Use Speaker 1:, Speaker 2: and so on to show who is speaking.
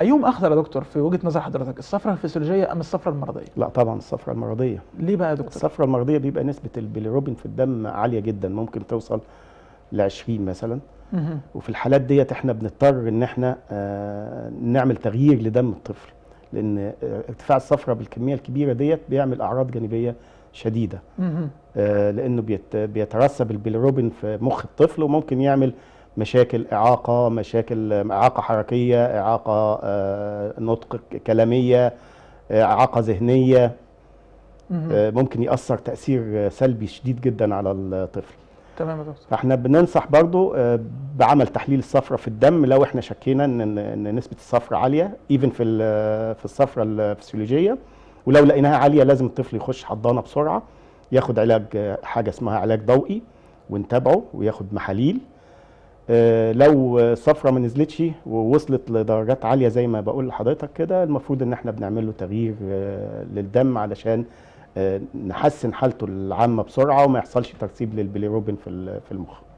Speaker 1: ايهم اخطر يا دكتور في وجهه نظر حضرتك الصفره الفسيولوجيه ام الصفره المرضيه لا طبعا الصفره المرضيه ليه بقى يا دكتور الصفره المرضيه بيبقى نسبه البيليروبين في الدم عاليه جدا ممكن توصل ل 20 مثلا وفي الحالات ديت احنا بنضطر ان احنا آه نعمل تغيير لدم الطفل لان آه، ارتفاع الصفره بالكميه الكبيره ديت بيعمل اعراض جانبيه شديده آه لانه بيترسب البيليروبين في مخ الطفل وممكن يعمل مشاكل إعاقة مشاكل إعاقة حركية إعاقة آه، نطق كلامية آه، إعاقة ذهنية آه، ممكن يأثر تأثير سلبي شديد جدا على الطفل تمام يا دكتور فاحنا بننصح برضو بعمل تحليل الصفرة في الدم لو احنا شكينا ان نسبة الصفرة عالية ايفن في في الصفرة الفسيولوجية ولو لقيناها عالية لازم الطفل يخش حضانة بسرعة ياخد علاج حاجة اسمها علاج ضوئي ونتابعه وياخد محاليل آه، لو الصفره ما نزلتش ووصلت لدرجات عاليه زي ما بقول لحضرتك كده المفروض ان احنا بنعمله تغيير آه، للدم علشان آه، نحسن حالته العامه بسرعه وما يحصلش ترسيب للبيليروبين في المخ